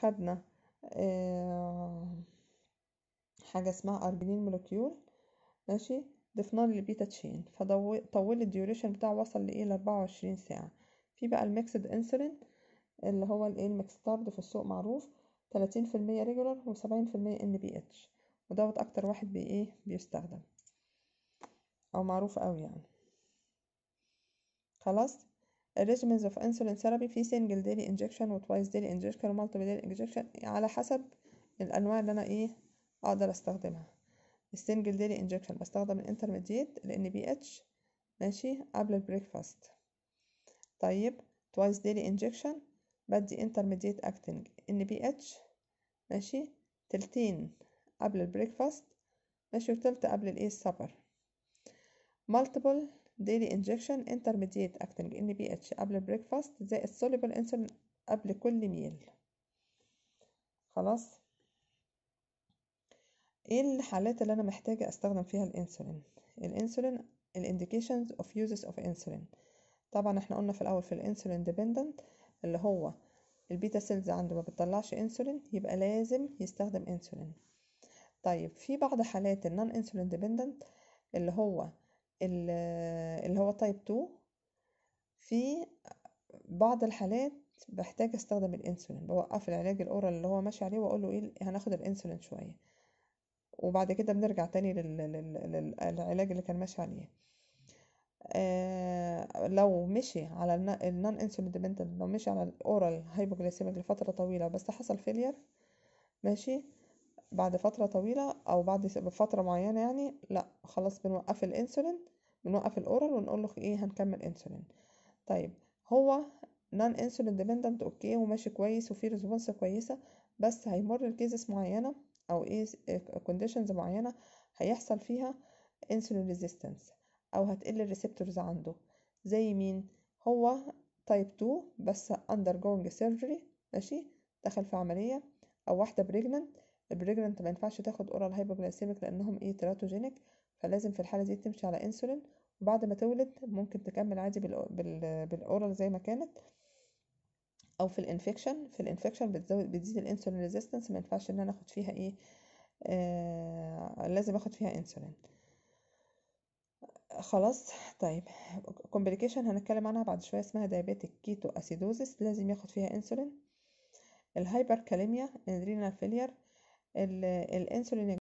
خدنا آه، حاجة اسمها أرجينين مولوكيول ماشي ضفناه للبيتا تشين فطول الديوريشن بتاعه وصل لإيه لأربعة وعشرين ساعة في بقى الميكسد انسولين اللي هو الإيه الميكستارد في السوق معروف تلاتين في المية ريجولار وسبعين في المية ان بي اتش ودوت أكتر واحد بي إيه؟ بيستخدم أو معروف أوي يعني خلاص regimens اوف انسولين ثيرابي في سنجل ديلي انجكشن وتوايس ديلي انجكشن ومالتي ديلي انجكشن على حسب الأنواع اللي أنا إيه أقدر أستخدمها السنجل ديلي انجكشن بستخدم الانترميديت لأن بي اتش ماشي قبل البريك فاست طيب توايس ديلي انجكشن بدي انترميديت اكتنج ان بي اتش ماشي تلتين قبل البريك فاست ماشي وتلت قبل الايه السفر مالتيبل ديلي انجكشن انترميديت اكتنج ان بي اتش قبل البريكفاست زائد سوليبل انسولين قبل كل ميل خلاص ايه الحالات اللي انا محتاجه استخدم فيها الانسولين الانسولين الانديكيشنز اوف يوزز اوف انسولين طبعا احنا قلنا في الاول في الانسولين ديبندنت اللي هو البيتا سيلز عنده ما بتطلعش انسولين يبقى لازم يستخدم انسولين طيب في بعض حالات النون انسولين ديبندنت اللي هو اللي هو تايب 2 في بعض الحالات بحتاج استخدم الانسولين بوقف العلاج الاورال اللي هو ماشي عليه واقول له ايه هناخد الانسولين شويه وبعد كده بنرجع تاني للعلاج اللي كان ماشي عليه آه، لو مشي على النون انسولين ديبندنت لو مشي على الاورال هايبوجليسيميك لفتره طويله بس حصل فيلير ماشي بعد فترة طويلة أو بعد فترة معينة يعني لأ خلاص بنوقف الانسولين بنوقف الاورال ونقول له ايه هنكمل انسولين طيب هو نون انسولين ديبندنت اوكي وماشي كويس وفي ريسبونس كويسة بس هيمر لكيزز معينة او ايه كونديشنز معينة هيحصل فيها انسولين ريزيستنس او هتقل الريسبتورز عنده زي مين هو تايب 2 بس اندر جوينج سيرجري ماشي دخل في عملية او واحدة بريجننت البريجنانت مينفعش تاخد اورال هايبوجلايسيميك لانهم ايه تراتوجينيك فلازم في الحالة دي تمشي على انسولين وبعد ما تولد ممكن تكمل عادي بالاورال زي ما كانت او في الانفكشن في الانفكشن بتزود بتزيد الانسولين ريزيستنس ما ينفعش ان انا اخد فيها ايه آه لازم اخد فيها انسولين خلاص طيب كومبليكيشن هنتكلم عنها بعد شويه اسمها دايابيتيك كيتو اسيدوزيس لازم ياخد فيها انسولين الهايبركاليميا ادرينال فيلير el, eh, el insulina